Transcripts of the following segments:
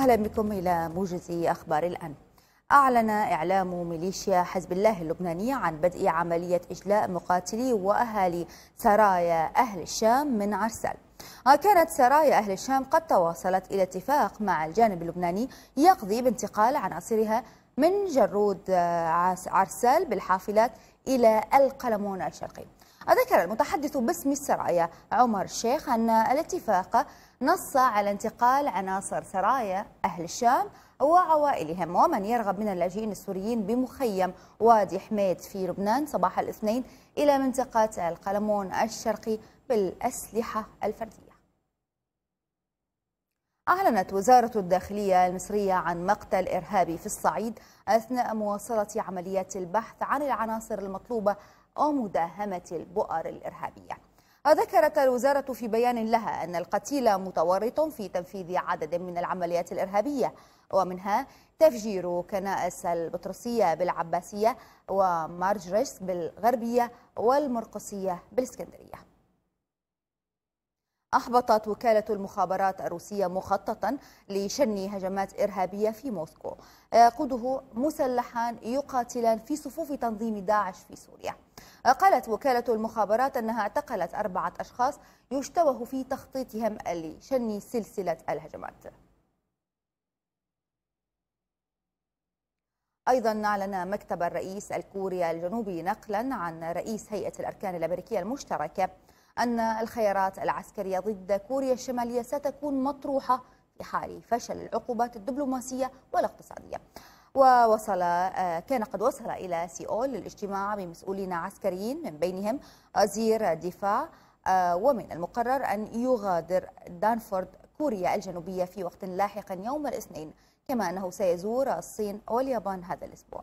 أهلا بكم إلى موجز أخبار الآن أعلن إعلام ميليشيا حزب الله اللبناني عن بدء عملية إجلاء مقاتلي وأهالي سرايا أهل الشام من عرسال كانت سرايا أهل الشام قد تواصلت إلى اتفاق مع الجانب اللبناني يقضي بانتقال عناصرها من جرود عرسال بالحافلات إلى القلمون الشرقي ذكر المتحدث باسم السرايا عمر الشيخ أن الاتفاق نص على انتقال عناصر سرايا أهل الشام وعوائلهم ومن يرغب من اللاجئين السوريين بمخيم وادي حميد في لبنان صباح الاثنين إلى منطقة القلمون الشرقي بالأسلحة الفردية أعلنت وزارة الداخلية المصرية عن مقتل إرهابي في الصعيد أثناء مواصلة عمليات البحث عن العناصر المطلوبة ومداهمة البؤر الإرهابية ذكرت الوزارة في بيان لها أن القتيل متورط في تنفيذ عدد من العمليات الإرهابية ومنها تفجير كنائس البطرسية بالعباسية ومارجريس بالغربية والمرقسية بالإسكندرية أحبطت وكالة المخابرات الروسية مخططا لشن هجمات إرهابية في موسكو يقوده مسلحان يقاتلان في صفوف تنظيم داعش في سوريا قالت وكالة المخابرات أنها اعتقلت أربعة أشخاص يشتبه في تخطيطهم لشن سلسلة الهجمات أيضا أعلن مكتب الرئيس الكوري الجنوبي نقلا عن رئيس هيئة الأركان الأمريكية المشتركة أن الخيارات العسكرية ضد كوريا الشمالية ستكون مطروحة في حال فشل العقوبات الدبلوماسية والاقتصادية ووصل آه، كان قد وصل إلى سيول للاجتماع بمسؤولين عسكريين من بينهم وزير الدفاع آه، ومن المقرر أن يغادر دانفورد كوريا الجنوبية في وقت لاحق يوم الاثنين كما أنه سيزور الصين واليابان هذا الأسبوع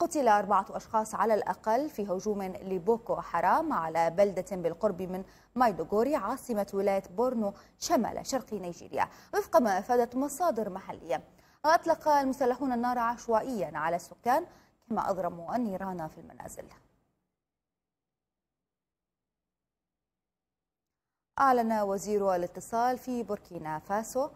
قتل أربعة أشخاص على الأقل في هجوم لبوكو حرام على بلدة بالقرب من مايدوغوري عاصمة ولاية بورنو شمال شرق نيجيريا وفق ما أفادت مصادر محلية أطلق المسلحون النار عشوائيا على السكان كما أضرموا النيران في المنازل أعلن وزير الاتصال في بوركينا فاسو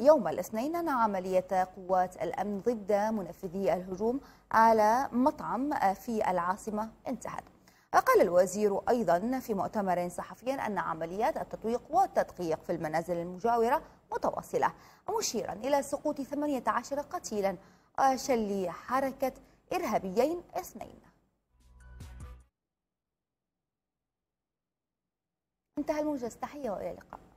يوم الاثنين عملية قوات الأمن ضد منفذي الهجوم على مطعم في العاصمة انتهت قال الوزير أيضا في مؤتمر صحفي أن عمليات التطويق والتدقيق في المنازل المجاورة متواصلة مشيرا إلى سقوط 18 قتيلا وشل حركة إرهابيين اثنين انتهى الموجز تحية وإلى اللقاء